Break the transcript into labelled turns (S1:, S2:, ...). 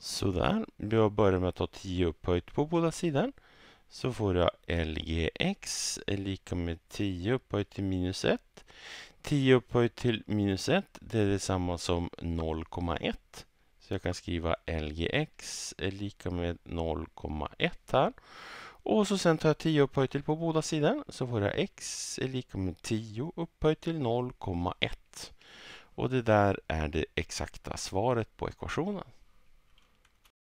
S1: Sådär, jag börjar med att ta 10 upphöjt på båda sidor. Så får jag LGX är lika med 10 upphöjt till minus 1. 10 upphöjt till minus 1, det är detsamma som 0,1. Så jag kan skriva LGX är lika med 0,1 här. Och så sen tar jag 10 upphöjt till på båda sidor. Så får jag X är lika med 10 upphöjt till 0,1. Och det där är det exakta svaret på ekvationen.